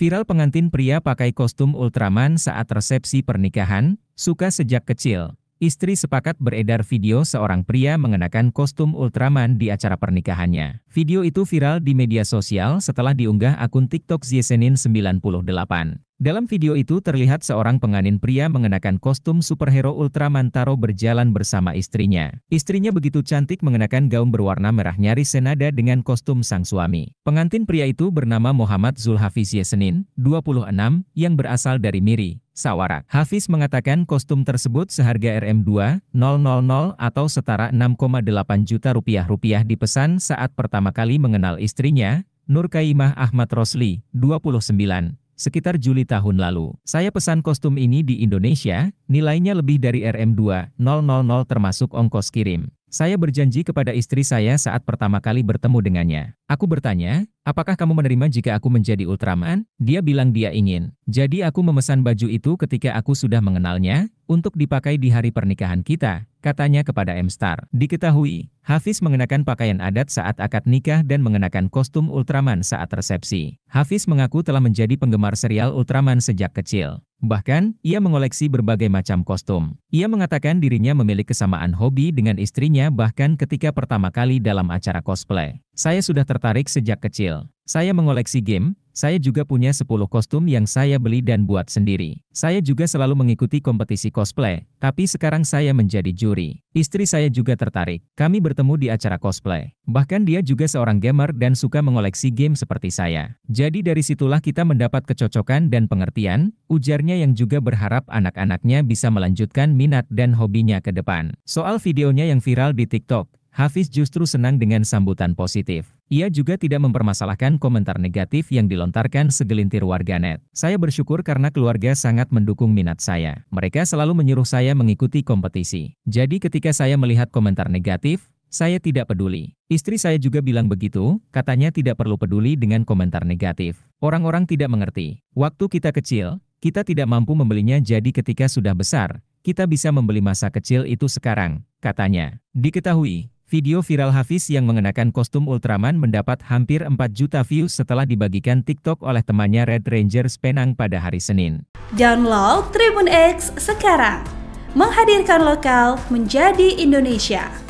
Viral pengantin pria pakai kostum Ultraman saat resepsi pernikahan, suka sejak kecil. Istri sepakat beredar video seorang pria mengenakan kostum Ultraman di acara pernikahannya. Video itu viral di media sosial setelah diunggah akun TikTok Ziesenin 98. Dalam video itu terlihat seorang penganin pria mengenakan kostum superhero Ultraman Taro berjalan bersama istrinya. Istrinya begitu cantik mengenakan gaun berwarna merah nyaris senada dengan kostum sang suami. Pengantin pria itu bernama Muhammad Zulhafi Yesenin, 26, yang berasal dari Miri, Sawarak. Hafiz mengatakan kostum tersebut seharga RM 2000 atau setara 6,8 juta rupiah rupiah dipesan saat pertama kali mengenal istrinya, Nurkaimah Ahmad Rosli, 29, sekitar Juli tahun lalu. Saya pesan kostum ini di Indonesia, nilainya lebih dari RM 2000 termasuk ongkos kirim. Saya berjanji kepada istri saya saat pertama kali bertemu dengannya. Aku bertanya, apakah kamu menerima jika aku menjadi Ultraman? Dia bilang dia ingin. Jadi aku memesan baju itu ketika aku sudah mengenalnya, untuk dipakai di hari pernikahan kita, katanya kepada M-Star. Diketahui, Hafiz mengenakan pakaian adat saat akad nikah dan mengenakan kostum Ultraman saat resepsi. Hafiz mengaku telah menjadi penggemar serial Ultraman sejak kecil. Bahkan, ia mengoleksi berbagai macam kostum. Ia mengatakan dirinya memiliki kesamaan hobi dengan istrinya bahkan ketika pertama kali dalam acara cosplay. Saya sudah tertarik sejak kecil. Saya mengoleksi game, saya juga punya 10 kostum yang saya beli dan buat sendiri. Saya juga selalu mengikuti kompetisi cosplay, tapi sekarang saya menjadi juri. Istri saya juga tertarik. Kami bertemu di acara cosplay. Bahkan dia juga seorang gamer dan suka mengoleksi game seperti saya. Jadi dari situlah kita mendapat kecocokan dan pengertian, ujarnya yang juga berharap anak-anaknya bisa melanjutkan minat dan hobinya ke depan. Soal videonya yang viral di TikTok, Hafiz justru senang dengan sambutan positif. Ia juga tidak mempermasalahkan komentar negatif yang dilontarkan segelintir warganet. Saya bersyukur karena keluarga sangat mendukung minat saya. Mereka selalu menyuruh saya mengikuti kompetisi. Jadi ketika saya melihat komentar negatif, saya tidak peduli. Istri saya juga bilang begitu, katanya tidak perlu peduli dengan komentar negatif. Orang-orang tidak mengerti. Waktu kita kecil, kita tidak mampu membelinya jadi ketika sudah besar, kita bisa membeli masa kecil itu sekarang, katanya. Diketahui, Video viral Hafiz yang mengenakan kostum Ultraman mendapat hampir 4 juta views setelah dibagikan TikTok oleh temannya Red Ranger Penang pada hari Senin. Download Tribun X sekarang, menghadirkan lokal menjadi Indonesia.